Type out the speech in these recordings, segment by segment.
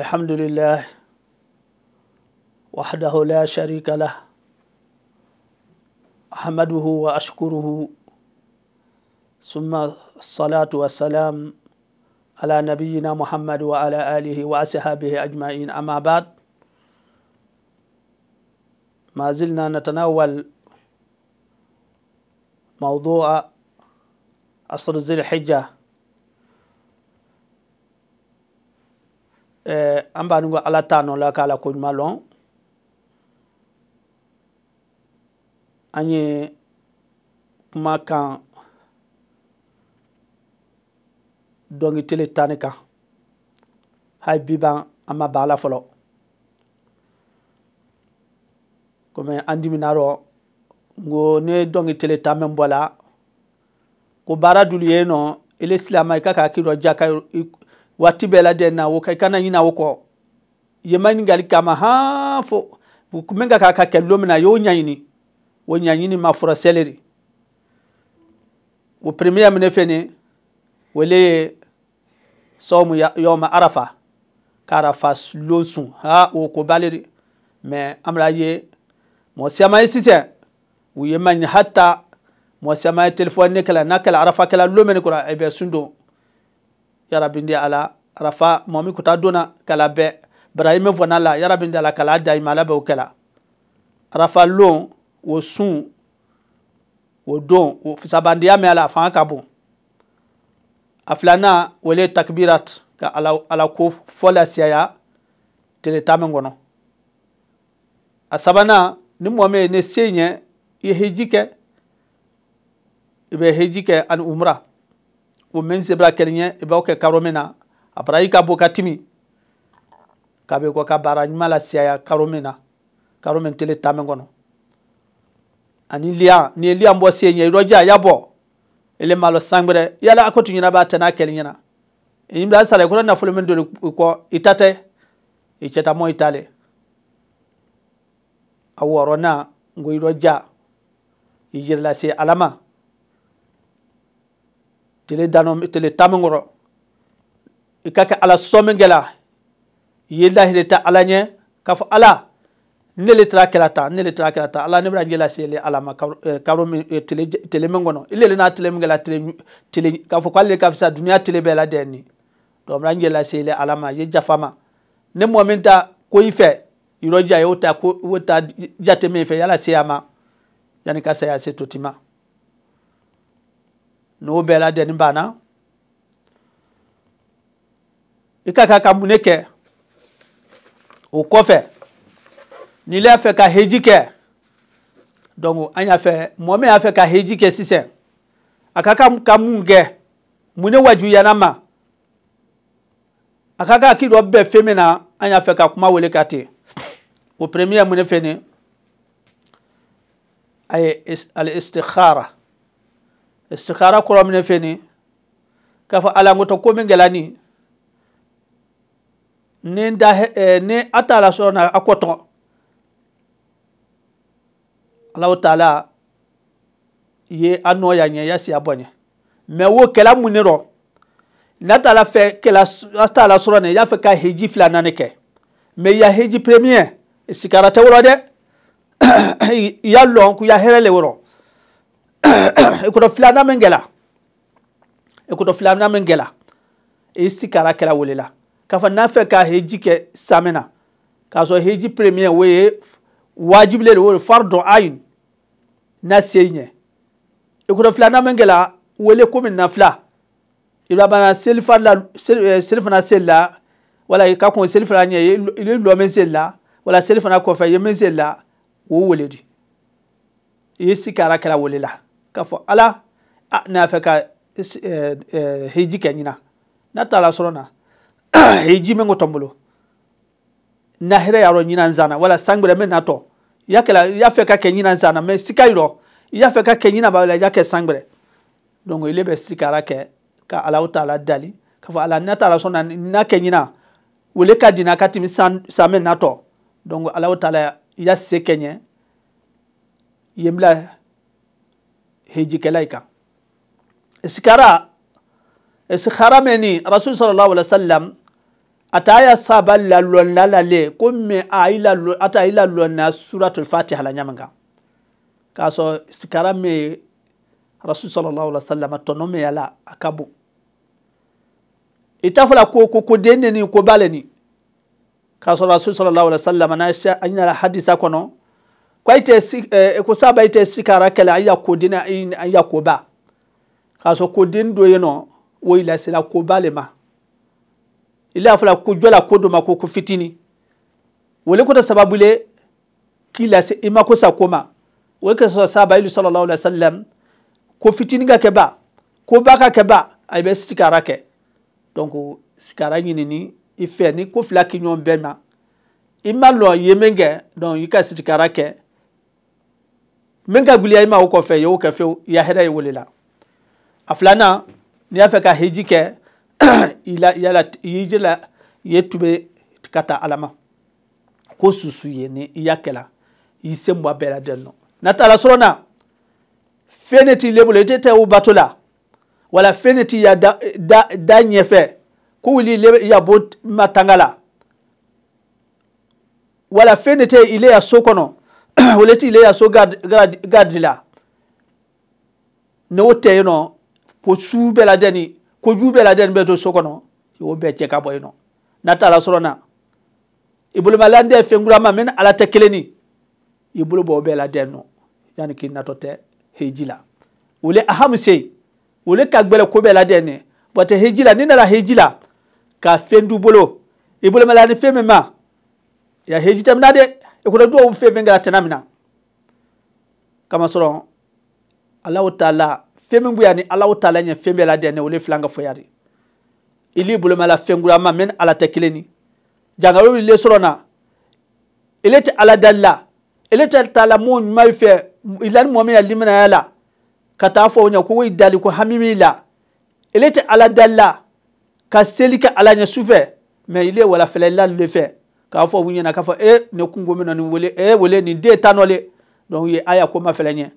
الحمد لله وحده لا شريك له أحمده وأشكره ثم الصلاة والسلام على نبينا محمد وعلى آله وأصحابه أجمعين أما بعد ما زلنا نتناول موضوع أصر ذي الحجة eh, an b'a ko ala t'a nɔ la k'ala ko ɲuman lɔn an ye kuma kan dɔnkitele tani kan hali bi ban an ma ban a la fɔlɔ komi an dimina rɔ n ko ne ye dɔnkitele ta min bɔ la ko baara dulu ye nɔ ile silama i ka k'a k'i dɔ ja ka wati bela la na wo kai kana nyina wo ko ye ma ɲiningali kama han fo min ka k'a ka kɛ don min na y'o ɲaɲini o ɲaɲini ma fɔra seleri wo premier mine fɛnɛ o le ye sɔmu yɔma arafa kara fas lon sun ha wo ko baleri me mɛ an bɛna ye mɔgɔ siyaman ye sisan u ye ma ɲini hata mɔgɔ siyaman ne kɛla n'a kɛla arafa kala lon min kɔrɔ a bɛ sun yarabindi ala rafa mɔmi kuta dona kala bɛ barahima vɔna la yarabindi ala kala da ima ala bɛ rafa lon wo sun wo don wo fisabandiya mɛ ala a fanga ka bon a filana wele takbirat ka ala ala ko fɔ lasiyaya tele tamin kɔnɔ a sabanan ni mɔmi ye ne se ɲɛ i ye heji kɛ i bɛ heji kɛ ani umra wo meŋ zebra kele nyɛ e ba kɛ karo meŋ yi ka bo ka timi ka be ko ka bara ɲuman la siya karo meŋ na karo tele ta meŋ ani liya ni liya bɔ se nyɛ irɔja ya bɔ ele malo sangbɛrɛ yala a ko tu ɲɛna b'a n'a kɛli ɲɛna ɛni bila sara i kɔrɔ nafolo meŋ doli kɔ i ta tɛ i cɛ ta mɔ i ta tele dano tele tamngoro ikaka ala somengela yella hileta ala nye kafo ala nele tra kelata nele tra kelata ala ne brangela sele ala ma karo eh, eh, tele tele mengono ilele na tele mengela tele tele kafo kwalle kafsa dunia tele bela deni do brangela sele ala ma ye jafama ne momenta ko ife iroja yota ko wota jate mefe yala siyama yani kasa ya setotima na wo bɛɛ la dɛni banna i ka kan ka mun de kɛ o kɔfɛ n'i l'a fɛ ka heji kɛ donc an y'a fɛ mɔgɔ min y'a fɛ ka heji kɛ sisan a ka kan ka mun kɛ mun de wajibiyala ma a ka kan k'i dɔ bɛn fɛn min na an y'a fɛ ka kuma wele ka ten o premier mun de fɛ nin a ye al istikhara istikara kura mine feni kafa alangoto ko min gelani ne da eh, ni atala so na akoto Allah taala ye ano ya nye yasi abonye me wo kela muniro natala fe kela atala so na ya fe ka heji flana ne ke me ya heji premier istikara te woro de ya lonku ya herele woro ekoto filana min kɛla ekoto filana min kɛla i sikara kɛra welela k'a fɔ n'a fɛ ka heji kɛ samɛ na k'a sɔrɔ heji premier o ye wajibile de o de fari dɔ ayin n'a se ɲɛ ekoto filana min kɛla wele komi nafila i b'a bana la seli fana seli la wala i ka kɔn seli fana ɲɛ i lɔ min seli la wala seli fana kɔfɛ ye min seli la o wele di i ye kɛra wele la. k'a fɔ ala a n'a fɛ ka heji kɛ ɲina n'a taara sɔrɔ na heji min ko tɔ n bolo na hɛrɛ y'a dɔn ɲina n zan na wala sangbɛrɛ n bɛ na tɔ y'a kɛla y'a fɛ ka kɛ ɲina n zan na mɛ sika yɔrɔ y'a fɛ ka kɛ ɲina b'a la y'a kɛ sangbɛrɛ donc ile bɛ sikara kɛ ka alaw taala dali k'a fɔ ala n'a taara sɔrɔ na n'a kɛ ɲina wele ka di na ka tɛmɛ san san bɛ na tɔ donc alaw taala y'a se kɛ ɲɛ yen bila hijikelaika isikara isikharameni rasul sallallahu alaihi wasallam ataya saba lalon lalale kumme ayila ata ayila lonna suratul fatiha la nyamanga kaso isikarame rasul sallallahu alaihi wasallam tonome yala akabu itafala ko ko ko denne ni ko baleni kaso rasul sallallahu alaihi wasallam na sha anyala hadisa kono kwaite si eh, eh ko saba ite la kala aya kodina aya koba kaso kodin do yeno wo ila sila koba le ma ila afla ko jola kodo ma ko fitini wole ko sababu le kila se ima ko sa koma wo ke so saba ilu sallallahu alaihi wasallam ko fitini ga ke ba ko ba ka ke ba ay be sikara ke donc sikara nyini ni ife ni ko fila nyon be ma ima lo yemenge donc yika sikara ke min ka gwiliya i ma kɔfɛ ye o kɛ fewu ya hɛrɛ ye wele la a filana n'i y'a fɛ ka heji kɛ i ye tube ka ta alama ko susu ye ni i y'a kɛla i se mɔ bɛɛ la dɛn nɔ n'a taara sɔrɔ na fɛn de t'i le bolo i tɛ tɛ o bato la wala fɛn de t'i ya da da da ɲɛfɛ ko wuli i le ya bɔ matanga la wala fɛn de tɛ i ya so kɔnɔ. woleti ile yaso gadila ne wo tɛ yen nɔ ko su bɛɛ la dɛni ko ju bɛɛ la dɛni bɛ to so kɔnɔ o bɛɛ cɛ ka bɔ yen nɔ n'a taara sɔrɔ na i bolo ma lande fɛn kura ma mɛ ala tɛ kelen ni i bolo bɔ o bɛɛ la dɛni nɔ yanni k'i natɔ tɛ heji la wole ahamise wole ka gbɛlɛ ko bɛɛ la dɛni bɔtɛ heji la ni nana heji la ka fɛn d'u bolo i bolo ma la ni fɛn min ma ya heji tɛmɛna de. ekura duwa fɛn fɛn kɛra tɛnɛ min na kamasɔrɔ alaw ta la ni alaw ta la ɲɛ la dɛ ne wele filan ka ili boloma la fɛn ma mɛ ala tɛ kelen ni jangalo wuli na ele ala dali la ele tɛ ta la ilani mɔɔ ya liminaya la ka taa fɔ ko woyi dali ko hami min ala dali ka seli ala ɲɛ sufɛ mɛ ile walafɛlɛ lali le fɛ k'a fɔ na ɲɛna e eh, ne kungo min na wele e wele nin den ta nɔle donc ye aya ko ma fɛlɛ ɲɛ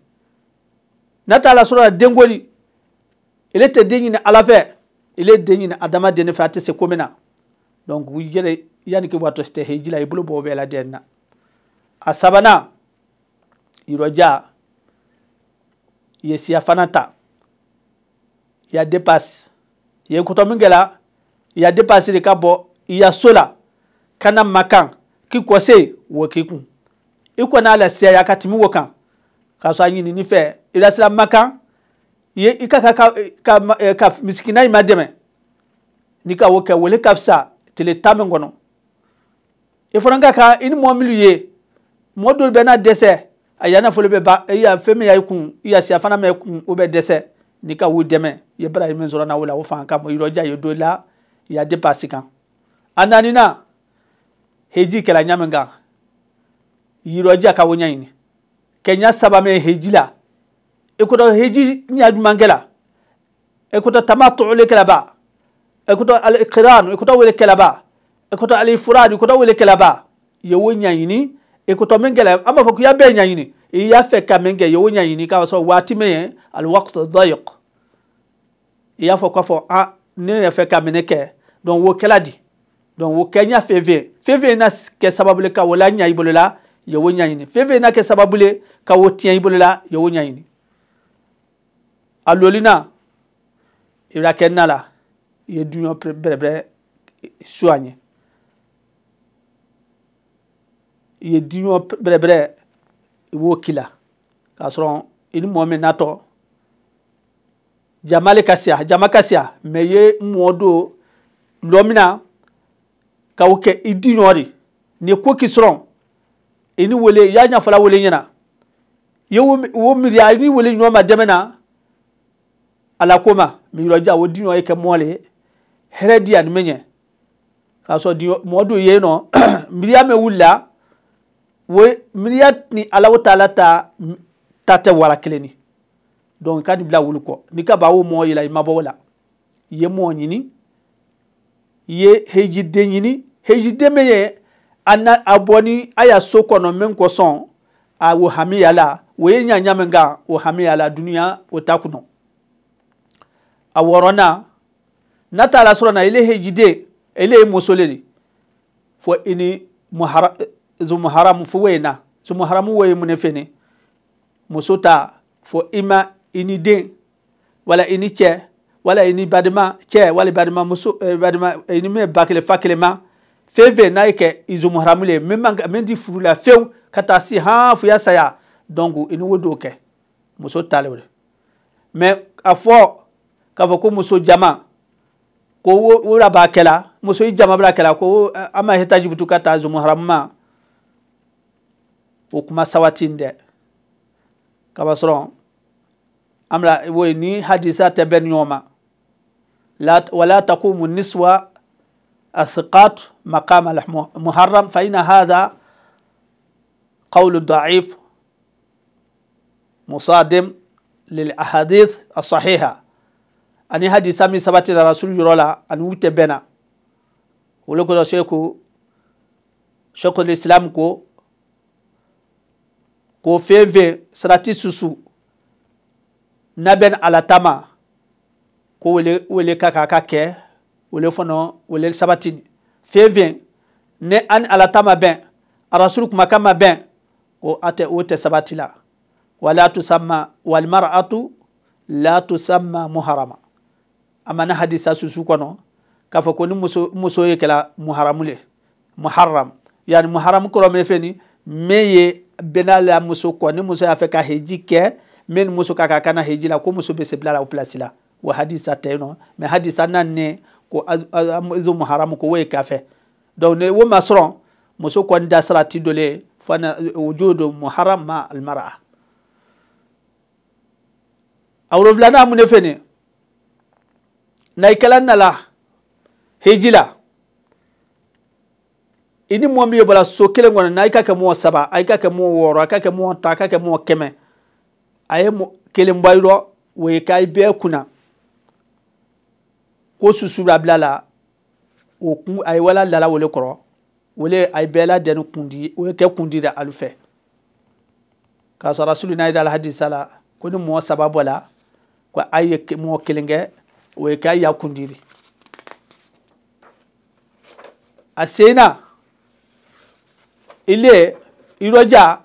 n'a t'a la sɔrɔ la den koli ele tɛ den ɲini ala fɛ ele den ɲini adamaden de fɛ a tɛ se ko min na donc u yɛrɛ yanni k'i bɔ a tɛ heji la i bolo bɔ o bɛɛ la den na a sabanan yɔrɔja ye siya fana ta ya dépasse ye kɔtɔ min kɛ la ya dépasse de ka bɔ ya so la kana makan ki kɔse wɔ kekun i kɔni ala seya ka tɛmɛ wɔ kan k'a sɔrɔ a ɲinini fɛ i la sira makan ye i ka ka ka ka eh, ka misikina in ma dɛmɛ n'i ka o kɛ wele ka fisa tile tan min kɔnɔ i fana ka kan i ni ye mɔgɔ dɔw bɛ na dɛsɛ a y'a nafolo bɛ ban i y'a fɛn y'a kun y'a siya fana mɛ kun o bɛ dɛsɛ n'i ka o dɛmɛ ye bara ye min n'a o la o ka bon yɔrɔjan ye dɔ la y'a de kan ananina heji kɛla ɲamin kan yirɔja ka wo ɲaɲini kɛ ɲa saba mɛ heji la i kotɔ heji ɲa duman kɛla i kotɔ tama tɔgɔle kɛla ba i kotɔ alikiran i kotɔ wele kɛla ba alifuran i wele kɛla ye wo ɲaɲini i kotɔ min kɛla an b'a fɔ k'i y'a bɛɛ ɲaɲini i y'a fɛ ka min kɛ ye wo ɲaɲini k'a sɔrɔ waati min ye aliwakutu dɔyɔk i y'a fɔ k'a fɔ ah ne yɛrɛ fɛ ka minɛ kɛ donc wo kɛla di donc wo kɛ nya feve feve na kɛ sababu le ka wo la nya i bolo la yo wo ɲaɲini feve na kɛ sababu le ka wo tiɲɛ i bolo la yo wo ɲaɲini a loli na i bena kɛ na la i ye duɲɔ bɛrɛbɛrɛ su a ɲɛ i ye duɲɔ bɛrɛbɛrɛ i b'o kila k'a sɔrɔ i ni mɔɔ min natɔ jama le ka siya jama ka siya mɛ i ye mɔɔ do lɔ min na ka o kɛ i di ɲɔ de nin ko k'i sɔrɔ i ni wele i y'a ɲɛfɔla wele ɲɛna i ye wo miiriya i ni wele ɲɔ ma dɛmɛ na ala ko ma miyɔrɔja o di ɲɔ ye kɛ mɔɔ le ye hɛrɛ di yan mɛ ɲɛ k'a sɔrɔ di mɔɔ dun yen nɔ miiriya mɛ wulila o miiriya ni ala o ta ta tɛ wara kelen ni donc ka nin bila wulu kɔ n'i ka baa o mɔɔ yɛlɛ i ma bɔ o la i ye mɔɔ ɲini i ye hejiden ɲini heji deme ye ana abɔni aya soko na min kɔsɔn a wo hami yala wo ye ɲaɲa min kan o hami yala duniya o ta kunɔ a wɔrɔna n'a t'a la sɔrɔ na ele heji de ele ye muso le de fɔ i muhara zumuharamu fo wo ye na zumuharamu wo ye mun ne fɛ ne muso ta fɔ i ma den wala i cɛ wala i ni cɛ wala badema muso badima i ni min ba kelen fa kelen ma. feve n'a ike kɛ izumuharamu le ye min man min ti furu la fewu ka taa se han fuya saya donc i ni o d'o kɛ muso talen o de mɛ a fɔ k'a fɔ ko muso jama ko wo wo b'a kɛla muso i jama b'a kela ko eh, ama ma hita jibutu ka taa zumuharamu ma o kuma sabati dɛ kabasɔrɔ an bɛ na ye ni hadisa tɛ bɛn ɲɔgɔn ma wala takumu niswa الثقات مقام المحرم فإن هذا قول ضعيف مصادم للأحاديث الصحيحة أني يهدي سامي سبات الرسول يرولا أن وتبنا ولكن الشيخ شيخ الإسلام كو كو في في سراتي سوسو نبن على تما كو ولي ولي كاكا كاكي wele fɔnɔ wele sabatini fɛnfɛn ne ani ala ta ma bɛn arasulu kumakan ma bɛn ko a tɛ o la wala tu sama walimara atu la tu sama muharama a ma na hadisa susu kɔnɔ k'a fɔ ko ni muso muso ye kɛla muharamu le muharam yani muharamu kɔrɔ min fɛ nin min muso kɔ ni muso y'a fɛ heji ke men ni muso ka kan ka heji la ko muso bɛ se bila la o pilasi la wa hadisa tɛ yen hadisa naani ne ko ezo mu ko woye kafe donc ne wo masron muso kɔni dasira ti dole fana wujudu muharam ma almar'a a wolonfilana mun fene naikala nala hijila i ni mɔɔ min ye bɔra so kelen kɔnɔ na i ka saba a i ka kɛ mɔɔ wɔɔrɔ a ka kɛ mɔɔ tan a ka kɛ mɔɔ kɛmɛ a kuna. ko susubila la o kun a ye wala lala wole kɔrɔ wole a ye bɛɛ ladɛnni kundi o ye kɛ kundi da alu fɛ k'a sɔrɔ rasulu n'a ye da alahadisa la ko ni mɔɔ saba bɔ la ko a ye mɔɔ kelen kɛ o ye kɛ a ya kundiri a sen na ilé ìrọjà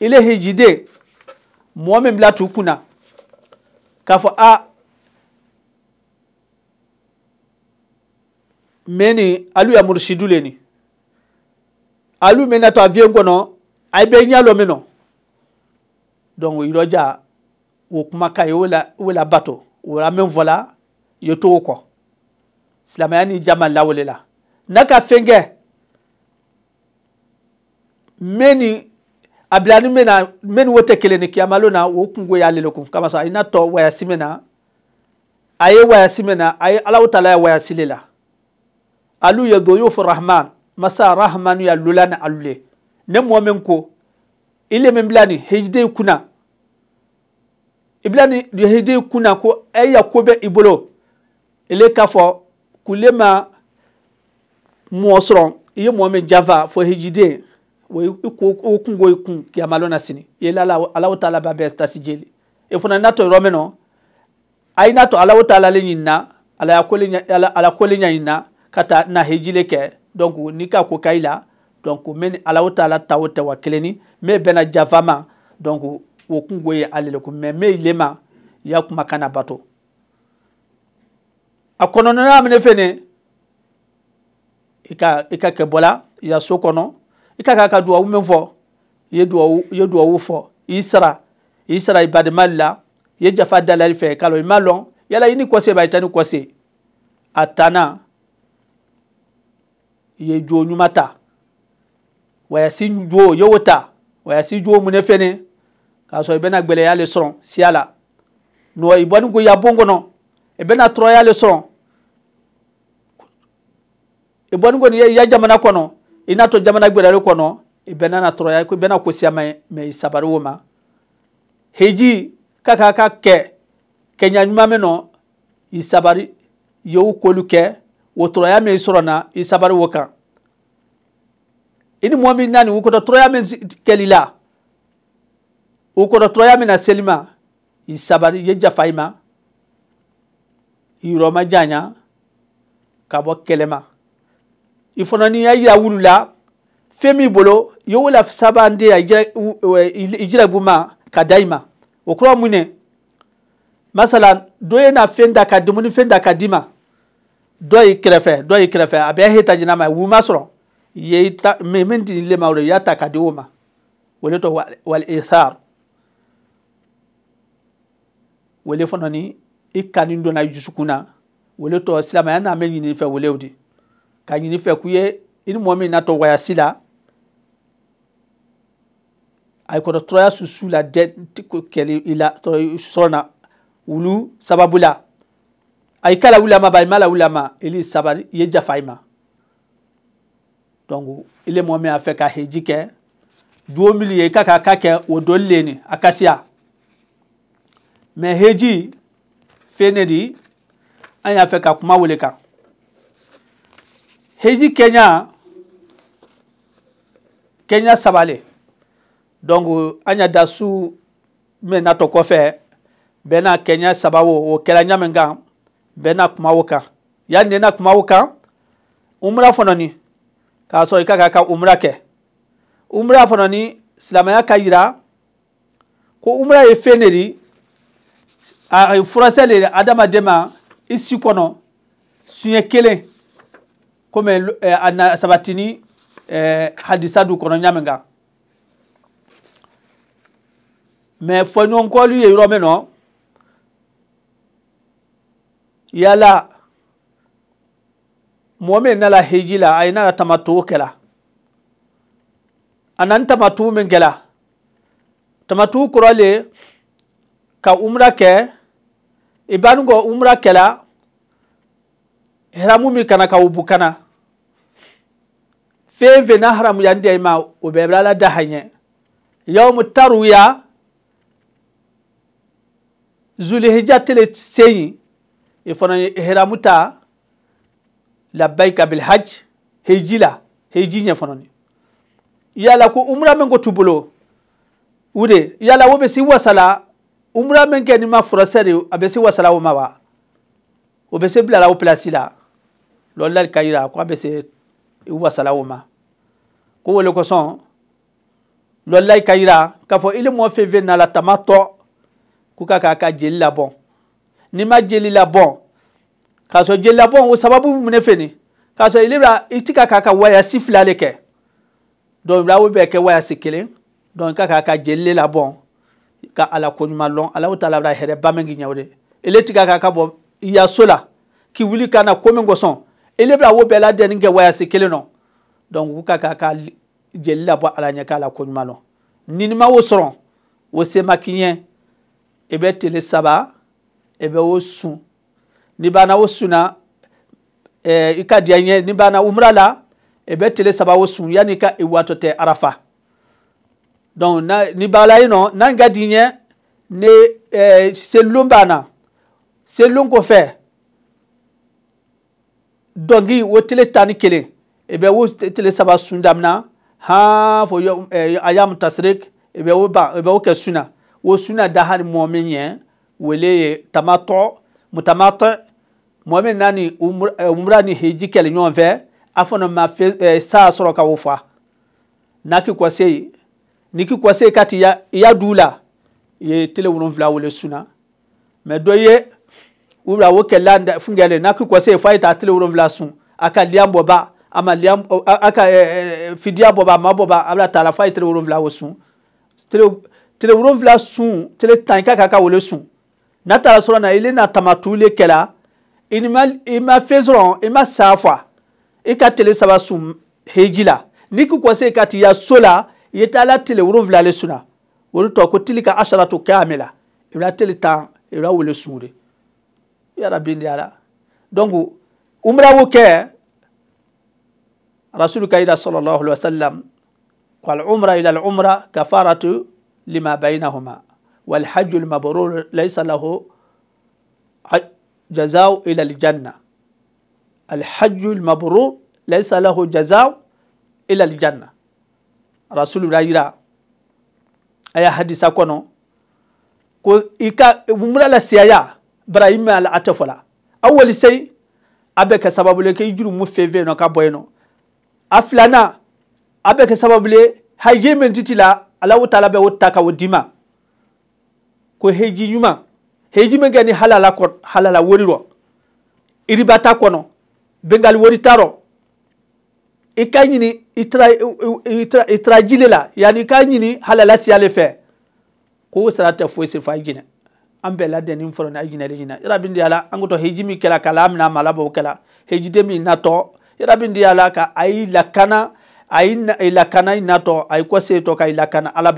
ilé hejide mɔɔ min bila t'u kunna k'a fɔ a. meni alu ya murshidu leni alu meni ato avien kono aibe nyalo meno donc iloja wo kuma kaye wala wala bato wala men vola yoto ko silamaya ni jama lawale la naka fenge meni abilani mena meni wote kelen ni kiyamalo na wo kungo y'ale le kun kama sa ina tɔ wayasi mena a ye wayasi mena a ye alaw ta la ye alu ye doyufu rahman masa rahmanu ya lula ni alu e le ne mɔ min ko ile min bila ni hejide kunna ibila ni hejide kunna ko e ko bɛ i ile ka kulema kule ma mɔ sɔrɔ i ye mɔ min janfa fo hejide wa i ko o kungo i kun sini i ye ala alaw ta la ba bɛɛ tasi jeli i fana n'a tɔ yɔrɔ min na a la le ɲinina ala ya ko ala ko le ɲɛɲinina ka taa na hijile kɛ donc ni ka ko ka i la donc min alaw taala taw tɛ wa kelen ni min bɛnna jafa ma donc o kungo ye ale le ko mais min le ma ya kuma kana bato a na mine fene i ka i ka kɛ bɔla i ya so kɔnɔ i ka ka ka duwawu min fɔ i ye duwawu i ye duwawu fɔ i y'i sara i y'i sara i bademali la i ye jafa dalali fɛ kalo i ma lɔn yala i ni kɔse b'a i ta ni kɔse a tanna ye juo nyumata waya si juo yowota waya si juo mune fene k'a sɔrɔ i bɛna gbɛlɛya le sɔrɔ siya la nɔ i ya bon kɔnɔ ibena bɛna tɔrɔya le sɔrɔ i bɔni ya jamana kɔnɔ i n'a jamana gbɛlɛyali kɔnɔ i bɛna na tɔrɔya i bɛna ko siya ma mɛ i sabari ma heji kaka k'a ka kɛ kɛɲa ɲuman min nɔ i sabari k'olu kɛ wo tɔrɔya min sɔrɔ na i sabari wo kan i ni mɔgɔ min na nin wukɔdɔ tɔrɔya min kɛli la wukɔdɔ tɔrɔya min na seli ma i sabari i ye jafa i ma i yɔrɔ ma janya ka bɔ kɛlɛ ma i fana n'i y'a yira wulu la fɛn b'i bolo i ye wula sabande ya i jira bu ma ka da i ma o kɔrɔ mun ne masala dɔ ye na fɛn da ka dumuni fɛn da ka di ma dɔ y'i kɛrɛfɛ dɔ y'i kɛrɛfɛ a bɛ hita jina ma wu ma sɔrɔ ye ta min min di le ma o de y'a ta ka di o ma wele tɔ wali ethar wele fana ni i kani donna jusukun na wele tɔ silamɛya n'an bɛ ɲini fɛ welew de ka ɲini fɛ k'u ye i ni mɔgɔ min na tɔgɔya la a ye kɔrɔ tɔrɔya susu la dɛ kɛli i la tɔrɔ sɔrɔ na wulu sababu la. ayikala wulama bayimala wulama ili sabari ye jafa ima donc ile mɔgɔ min y'a fɛ ka heji kɛ duwo mili ye ka ka ka kɛ o doli le ni a kasiya mɛ heji fene di an y'a fɛ ka kuma wele kan heji kɛɲa kɛɲa saba le donc an y'a da su min natɔ kɔfɛ bɛɛ n'a kɛɲa saba wo o kɛra ɲa min kan bɛɛ na kumaw kan yanni na kumaw kan umra fana ni k'a sɔrɔ i ka ka ka umra kɛ umra fana ni silamɛya ka yira ko umra ye fɛn de de a ye furasɛ de adamaden ma i si kɔnɔ siɲɛ kelen komi a na sabati ni hadisa du kɔnɔ ɲamin kan mɛ fɔɲɔgɔnkɔli ye yɔrɔ min nɔ. yala mɔɔ min nala hijila la a ye nala tamatu kɛla a tamatu min kɛla tamatu kɔrɔ ka umra kɛ i bani umra kɛla hiramu min kana ka ubukana kana fɛn fɛn na haramu yan dɛ ma o bɛɛ bɛ ala da hanyɛ yawmu taruya zulhijja tele i fana ye ihramu ta labbaika bilhaj heji la heji ɲɛ fana ni yala ko umra min ko t'u bolo u de yala wo bɛ si wasala umra min kɛ ni ma furasɛ de a bɛ si wasala o ma wa o bɛ se bilala o pilasi la lɔlilali ka yira ko a bɛ se wasala o ma ko wale kosɔn lɔlilali ka yira k'a fɔ ile fɛn fɛn na la tama tɔ ko ka k'a ka jeli labɔn n'i ma jeli labɔn k'a jela bon o sababu mun ne fɛ nin k'a sɔrɔ ilebra i ti ka k'a ka wayasi fila le kɛ dɔnku ibra o bɛ kɛ wayasi kelen dɔnku ka k'a ka jeli le labɔn ka ala koɲuman lɔn ala ta la bɛ hɛrɛ ba mengi k'i ɲɛ o ele ti ka k'a ka bɔ la k'i wuli ka na ko min kosɔn ele bɛ o bɛɛ ladɛnni kɛ wayasi kelen nɔ dɔnku ka k'a ka jeli labɔ ala ɲɛ k'ala koɲuman lɔn ni n'i ma o sɔrɔ o se ma k'i tele saba ebe bɛ sun. ni banna o sunna eh, i e ka diya n ye ni banna umra la i bɛ tile saba o sun yanni i ka i watɔ tɛ arafa donc na ni b'a la yen nɔ n'an ka di n ye ne eh, selulon e eh, e b'a na selulon kɔfɛ dɔnki o tile tan ni kelen i bɛ o tile saba sun damina han fo eh, ayamu tasirik i bɛ o ban i bɛ o kɛ sunna o sunna da hali mɔmin ye wele ye tamatɔ. mutamatɔ mɔgɔ min n'a ni umra ni hiji kɛlɛ ɲɔgɔn fɛ a fana ma fɛn ɛɛ eh, saa sɔrɔ ka o fa n'a k'i kɔ se n'i k'i kɔ se k'a ti ya i ya du la i ye tele wolonfila wele sunna mɛ dɔ ye umra o kɛlɛ fungɛlɛ n'a k'i kɔ se f'a ye taa tele wolonfila sun a ka liya bɔ ba a ma liya a ka ɛɛ fidiya bɔ ba a ma bɔ ba a bɛna taa la f'a ye tele wolonfila o sun tele tele wolonfila sun tele tan i ka kan ka wele sun. nata la sɔrɔ na i na tamatu kɛla kela ma i ma ima sɔrɔ i ma sa fa i ka tile saba sun heji la n'i se ka t'i ya so la tele ye la tile wolonwula le sunna o de tɔ tili ka asaratu kɛ a mɛ la i bɛ tile tan i bɛ wele sun de yala donc umra wuke kɛ rasulu ka yira sɔlɔlɔhu alayhi wa sallam kɔl umra ila umra kafaratu lima bayinahuma. والحج المبرور ليس له جزاء إلى الجنة الحج المبرور ليس له جزاء إلى الجنة رسول الله يرى أي حديث أكونه كو إيكا ومرا لا سيايا برايم على أتفولا أول شيء أبك سبب لك يجرو مفيفي نو كابوينو أفلانا أبك سبب لك هاي جيمن جيتي لا ألاو تالا وديما ko heji ɲuman heji min kɛ ni halala kɔnɔ halala wari rɔ iriba ta kɔnɔ bengali wari ta rɔ i ka ɲini i taara i taara jile la ka ɲini halala fɛ ko sara tɛ foyi se fo a jinɛ an bɛɛ ladɛnni fɔlɔ ni a jinɛ de ɲina ala an heji min kɛla k'a la an bɛna heji den min natɔ yarabi ala ka a lakana a lakana i natɔ a y'i kɔse tɔ ka i ala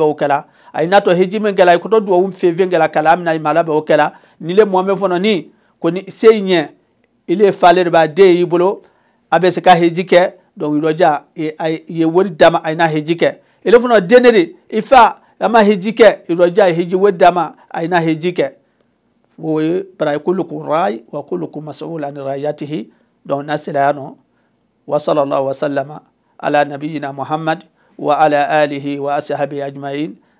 ay nato hiji min kɛla koto duwawu feven kɛla kala amina mala bɛ o kɛla ni le mɔmɛ fɔnɔ ni ko ni se ɲɛ ile fale de b'a den y'i bolo a bɛ se ka hiji kɛ donc yɔrɔja ye wari dama a na hiji kɛ ile fɔnɔ den de de i fa a ma hiji kɛ yɔrɔja ye hiji wari dama a na hiji kɛ o ye bara kuluku rai wa kuluku masawul ani rayatihi donc n'a sera yan wa sallallahu wa sallama ala nabiyina muhammad wa ala alihi wa ashabi ajma'in